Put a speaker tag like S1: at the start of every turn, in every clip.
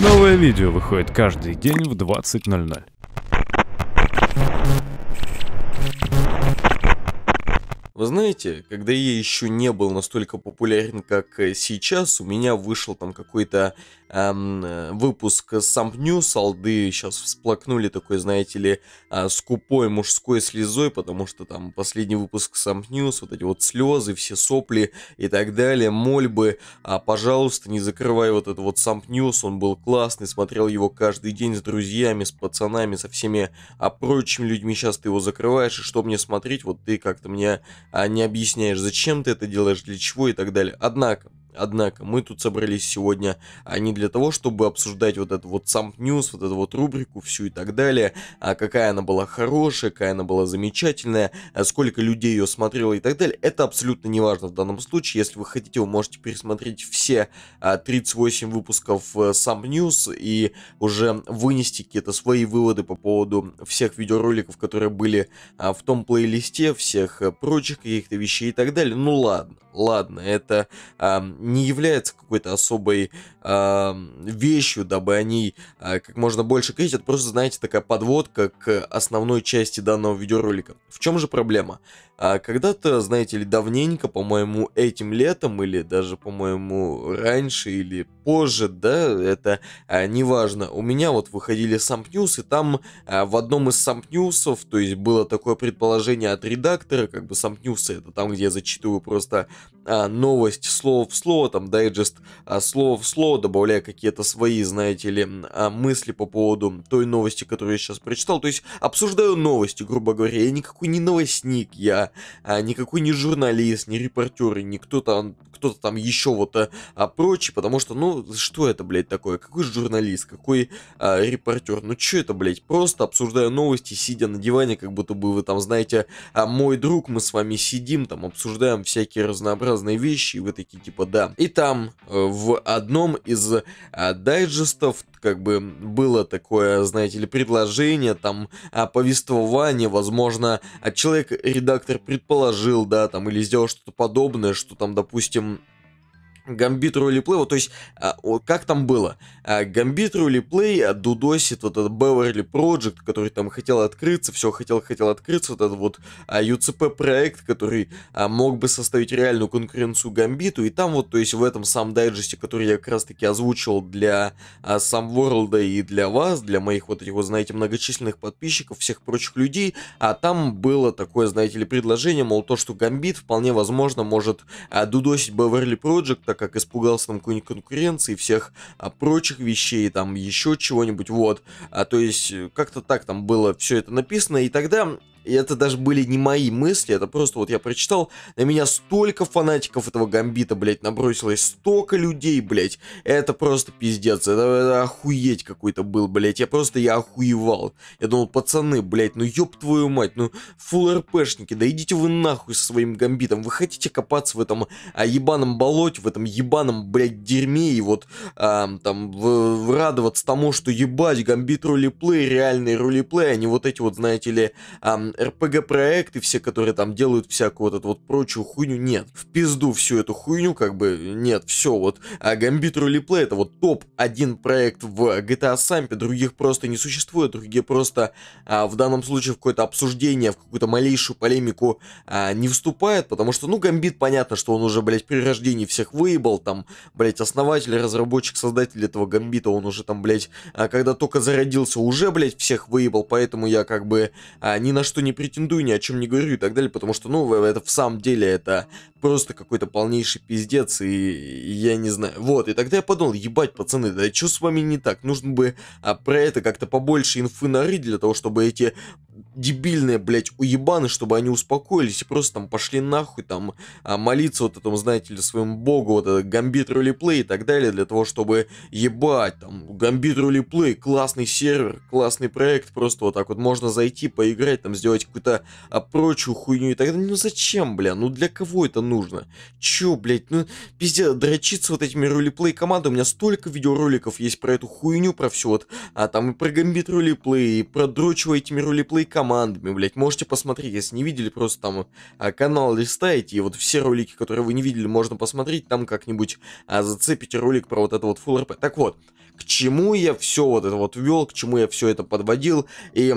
S1: Новое видео выходит каждый день в 20.00. Вы знаете, когда я еще не был настолько популярен, как э, сейчас, у меня вышел там какой-то эм, выпуск Samp News, алды сейчас всплакнули такой, знаете ли, э, скупой мужской слезой, потому что там последний выпуск Samp News, вот эти вот слезы, все сопли и так далее, мольбы, а, пожалуйста, не закрывай вот этот вот Samp News, он был классный, смотрел его каждый день с друзьями, с пацанами, со всеми а, прочими людьми, сейчас ты его закрываешь, и что мне смотреть, вот ты как-то мне а, не объясняешь, зачем ты это делаешь, для чего и так далее. Однако, Однако мы тут собрались сегодня а не для того, чтобы обсуждать вот этот вот сам News, вот эту вот рубрику всю и так далее, а какая она была хорошая, какая она была замечательная, а сколько людей ее смотрело и так далее. Это абсолютно не важно в данном случае. Если вы хотите, вы можете пересмотреть все 38 а, выпусков сам э, News и уже вынести какие-то свои выводы по поводу всех видеороликов, которые были а, в том плейлисте, всех э, прочих каких-то вещей и так далее. Ну ладно, ладно, это не является какой-то особой э, вещью, дабы они э, а, как можно больше кричать. Это просто, знаете, такая подводка к основной части данного видеоролика. В чем же проблема? Э, когда-то, знаете ли, давненько, по-моему, этим летом или даже, по-моему, раньше или позже, да, это э, неважно. У меня вот выходили сампньюс, и там э, в одном из сампнюсов, то есть было такое предположение от редактора, как бы сампнюсы это там, где я зачитываю просто а, новость слово в слово, там, дайджест а, слово в слово, добавляя какие-то свои, знаете ли, а, мысли по поводу той новости, которую я сейчас прочитал. То есть обсуждаю новости, грубо говоря. Я никакой не новостник, я а, никакой не журналист, не репортер, не кто-то кто-то там еще вот э, а, а, прочий, потому что, ну, что это, блядь, такое? Какой журналист, какой а, репортер? Ну, что это, блядь? Просто обсуждаю новости, сидя на диване, как будто бы вы там, знаете, а, мой друг, мы с вами сидим, там, обсуждаем всякие разнообразные вещи, и вы такие, типа, да. И там э, в одном из а, дайджестов как бы было такое, знаете ли, предложение, там, повествование, возможно, а человек-редактор предположил, да, там, или сделал что-то подобное, что там, допустим, Гамбит ролиплей, вот то есть, а, как там было? А, Гамбит ролиплей а, дудосит вот этот Беверли Project, который там хотел открыться, все хотел-хотел открыться, вот этот вот а, UCP проект, который а, мог бы составить реальную конкуренцию Гамбиту, и там вот, то есть, в этом сам дайджесте, который я как раз-таки озвучил для а, сам World и для вас, для моих вот этих вот, знаете, многочисленных подписчиков, всех прочих людей, а там было такое, знаете ли, предложение, мол, то, что Гамбит вполне возможно может дудосить Беверли Project, так как испугался там какой-нибудь конкуренции, всех а, прочих вещей, там еще чего-нибудь, вот. А, то есть э, как-то так там было все это написано, и тогда и это даже были не мои мысли, это просто вот я прочитал, на меня столько фанатиков этого гамбита, блядь, набросилось, столько людей, блядь. Это просто пиздец, это, это охуеть какой-то был, блядь. Я просто, я охуевал. Я думал, пацаны, блядь, ну ёб твою мать, ну фул РПшники, да идите вы нахуй со своим гамбитом. Вы хотите копаться в этом а, ебаном болоте, в этом ебаном, блядь, дерьме и вот а, там в, в, радоваться тому, что ебать, гамбит ролеплей, реальный ролеплей, а не вот эти вот, знаете ли, а, РПГ-проекты все, которые там делают всякую вот эту вот прочую хуйню, нет. В пизду всю эту хуйню, как бы, нет, все, вот. А Gambit Roleplay это вот топ-1 проект в GTA Sampe, других просто не существует, другие просто а, в данном случае в какое-то обсуждение, в какую-то малейшую полемику а, не вступает, потому что, ну, Гамбит, понятно, что он уже, блядь, при рождении всех выебал, там, блядь, основатель, разработчик, создатель этого Гамбита, он уже там, блядь, а, когда только зародился, уже, блядь, всех выебал, поэтому я, как бы, а, ни на что не претендую, ни о чем не говорю и так далее, потому что, ну, это в самом деле, это просто какой-то полнейший пиздец, и я не знаю. Вот, и тогда я подумал, ебать, пацаны, да что с вами не так? Нужно бы а, про это как-то побольше инфы нарыть для того, чтобы эти дебильные, блядь, уебаны, чтобы они успокоились и просто там пошли нахуй, там, а, молиться вот этому, знаете ли, своему богу, вот этот гамбит ролеплей и так далее, для того, чтобы ебать, там, гамбит ролеплей, классный сервер, классный проект, просто вот так вот можно зайти, поиграть, там, сделать какую-то а, прочую хуйню и так далее. Ну зачем, бля, ну для кого это нужно? Чё, блядь, ну, пиздец, дрочиться вот этими ролеплей командами, у меня столько видеороликов есть про эту хуйню, про все вот, а там и про гамбит ролеплей, и про дрочево этими ролеплей командами, командами, блядь, можете посмотреть, если не видели, просто там а, канал листаете, и вот все ролики, которые вы не видели, можно посмотреть, там как-нибудь а, зацепить ролик про вот это вот Full RP. Так вот, к чему я все вот это вот ввел, к чему я все это подводил, и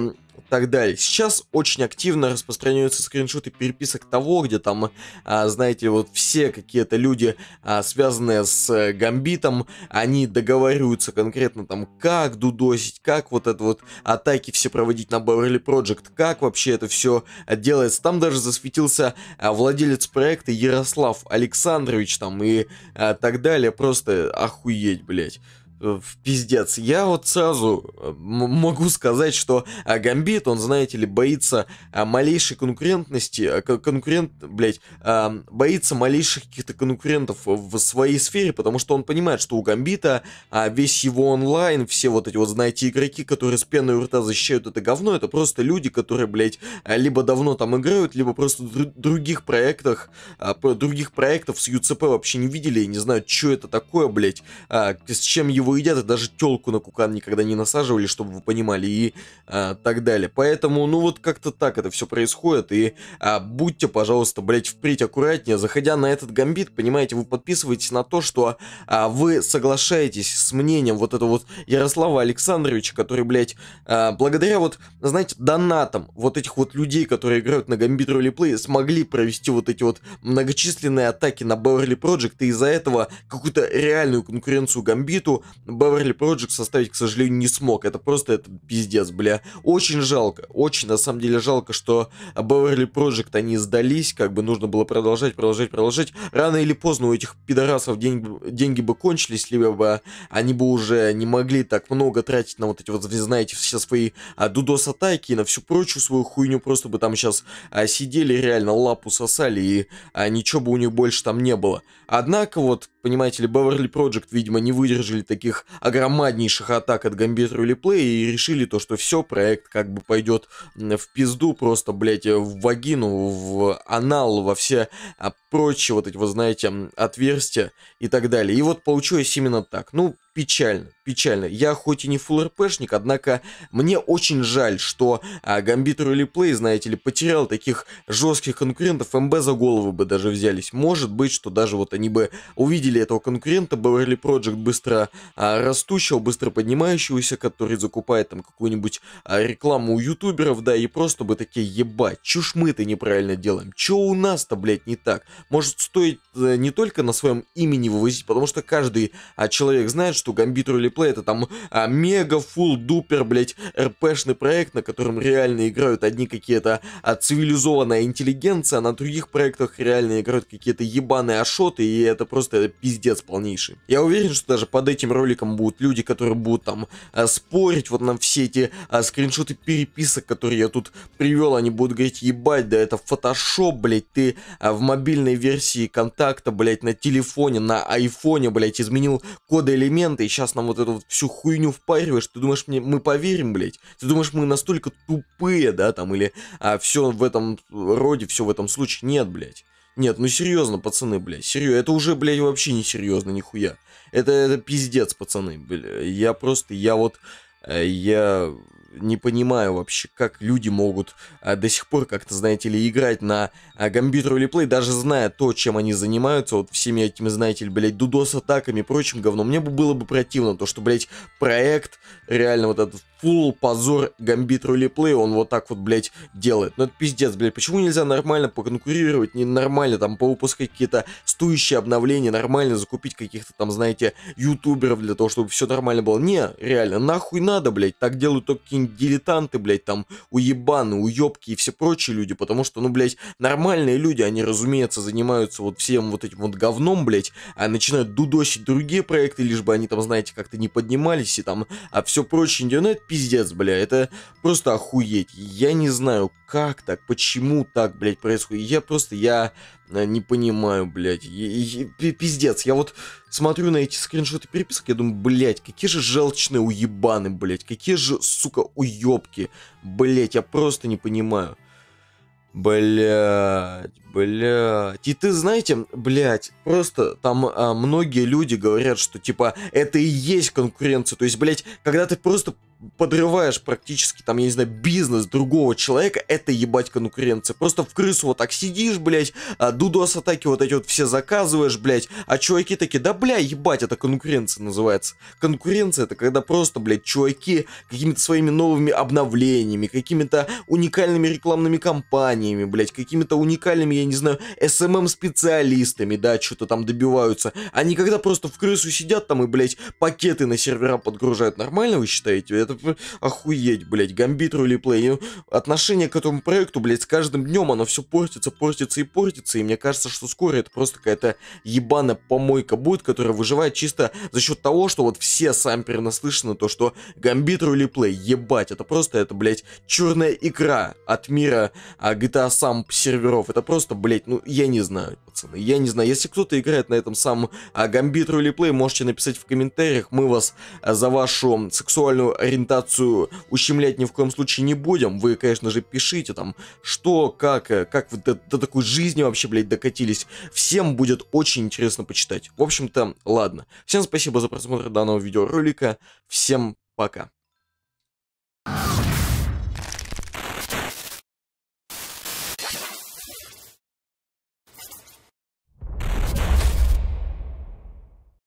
S1: так далее. Сейчас очень активно распространяются скриншоты переписок того, где там, а, знаете, вот все какие-то люди, а, связанные с э, Гамбитом, они договариваются конкретно там, как дудосить, как вот это вот атаки все проводить на Beverly Project, как вообще это все делается. Там даже засветился а, владелец проекта Ярослав Александрович там и так далее. Просто охуеть, блядь в пиздец. Я вот сразу э, могу сказать, что а, Гамбит, он, знаете ли, боится а, малейшей конкурентности, а, конкурент, блядь, а, боится малейших каких-то конкурентов в своей сфере, потому что он понимает, что у Гамбита а, весь его онлайн, все вот эти вот, знаете, игроки, которые с пеной у рта защищают это говно, это просто люди, которые, блядь, а, либо давно там играют, либо просто в других проектах, а, других проектов с UCP вообще не видели и не знают, что это такое, блядь, а, с чем его голову едят, и даже телку на кукан никогда не насаживали, чтобы вы понимали, и а, так далее. Поэтому, ну вот как-то так это все происходит, и а, будьте, пожалуйста, блять, впредь аккуратнее, заходя на этот гамбит, понимаете, вы подписываетесь на то, что а, вы соглашаетесь с мнением вот этого вот Ярослава Александровича, который, блять, а, благодаря вот, знаете, донатам вот этих вот людей, которые играют на гамбит ролеплей, смогли провести вот эти вот многочисленные атаки на Beverly Project, и из-за этого какую-то реальную конкуренцию Гамбиту Баверли Проджект составить, к сожалению, не смог. Это просто это пиздец, бля. Очень жалко, очень на самом деле жалко, что Баверли Проджект они сдались, как бы нужно было продолжать, продолжать, продолжать. Рано или поздно у этих пидорасов деньги, деньги бы кончились, либо бы они бы уже не могли так много тратить на вот эти вот, вы знаете, все свои а, дудос-атаки и на всю прочую свою хуйню, просто бы там сейчас а, сидели реально, лапу сосали и а, ничего бы у них больше там не было. Однако вот Понимаете ли, Beverly Project, видимо, не выдержали таких огромнейших атак от Гамбитра или и решили то, что все, проект как бы пойдет в пизду, просто, блядь, в вагину, в анал, во все а, прочие вот эти, вы знаете, отверстия и так далее. И вот получилось именно так. Ну, печально печально. Я хоть и не фулл РПшник, однако мне очень жаль, что а, Гамбитер или знаете ли, потерял таких жестких конкурентов. МБ за головы бы даже взялись. Может быть, что даже вот они бы увидели этого конкурента, Beverly Project быстро а, растущего, быстро поднимающегося, который закупает там какую-нибудь а, рекламу у ютуберов, да, и просто бы такие, ебать, чушь мы-то неправильно делаем. Че у нас-то, блядь, не так? Может, стоит э, не только на своем имени вывозить, потому что каждый а, человек знает, что Гамбитер или мультиплей, это там а, мега фул дупер, блять, РПшный проект, на котором реально играют одни какие-то а, цивилизованная интеллигенция, а на других проектах реально играют какие-то ебаные ашоты, и это просто это пиздец полнейший. Я уверен, что даже под этим роликом будут люди, которые будут там а, спорить вот на все эти а, скриншоты переписок, которые я тут привел, они будут говорить, ебать, да это фотошоп, блять, ты а, в мобильной версии контакта, блять, на телефоне, на айфоне, блять, изменил коды элементы и сейчас нам вот эту вот всю хуйню впариваешь, ты думаешь, мне, мы поверим, блядь? Ты думаешь, мы настолько тупые, да, там, или а, все в этом роде, все в этом случае? Нет, блядь. Нет, ну серьезно, пацаны, блядь, серьезно, это уже, блядь, вообще не серьезно, нихуя. Это, это пиздец, пацаны, блядь, я просто, я вот, э, я не понимаю вообще, как люди могут а, до сих пор как-то, знаете ли, играть на а, Гамбитру или Плей, даже зная то, чем они занимаются, вот всеми этими, знаете ли, блядь, дудос-атаками и прочим говном, мне бы было бы противно, то, что, блядь, проект, реально вот этот фул позор Гамбитру или Плей, он вот так вот, блядь, делает. Ну это пиздец, блядь, почему нельзя нормально поконкурировать, не нормально там повыпускать какие-то стоящие обновления, нормально закупить каких-то там, знаете, ютуберов для того, чтобы все нормально было. Не, реально, нахуй надо, блядь, так делают только какие дилетанты, блядь, там, уебаны, уебки и все прочие люди, потому что, ну, блядь, нормальные люди, они, разумеется, занимаются вот всем вот этим вот говном, блядь, а начинают дудосить другие проекты, лишь бы они там, знаете, как-то не поднимались и там, а все прочее интернет, ну, пиздец, бля, это просто охуеть. Я не знаю, как так, почему так, блядь, происходит. Я просто, я а, не понимаю, блядь. Пиздец, я вот смотрю на эти скриншоты переписок, я думаю, блядь, какие же желчные уебаны, блядь, какие же, сука, уебки, блядь, я просто не понимаю. Блядь, Блять. И ты знаете, блять, просто там а, многие люди говорят, что типа это и есть конкуренция. То есть, блять, когда ты просто подрываешь практически, там, я не знаю, бизнес другого человека, это ебать конкуренция. Просто в крысу вот так сидишь, блядь, а дудос-атаки вот эти вот все заказываешь, блядь, а чуваки такие, да, бля, ебать, это конкуренция называется. Конкуренция это когда просто, блядь, чуваки какими-то своими новыми обновлениями, какими-то уникальными рекламными кампаниями, блядь, какими-то уникальными, я я не знаю, СММ эм специалистами да, что-то там добиваются. Они когда просто в крысу сидят там и, блядь, пакеты на сервера подгружают, нормально вы считаете? Это охуеть, блядь, гамбит ролеплей. Ну, отношение к этому проекту, блядь, с каждым днем оно все портится, портится и портится, и мне кажется, что скоро это просто какая-то ебаная помойка будет, которая выживает чисто за счет того, что вот все сами перенаслышаны то, что гамбит ролеплей, ебать, это просто, это, блядь, черная икра от мира а, GTA сам серверов, это просто что, блять, ну я не знаю, пацаны, я не знаю. Если кто-то играет на этом самом а, или плей, можете написать в комментариях, мы вас а, за вашу сексуальную ориентацию ущемлять ни в коем случае не будем. Вы, конечно же, пишите там, что, как, э, как вы до, до такой жизни вообще, блять, докатились. Всем будет очень интересно почитать. В общем-то, ладно. Всем спасибо за просмотр данного видеоролика, всем пока.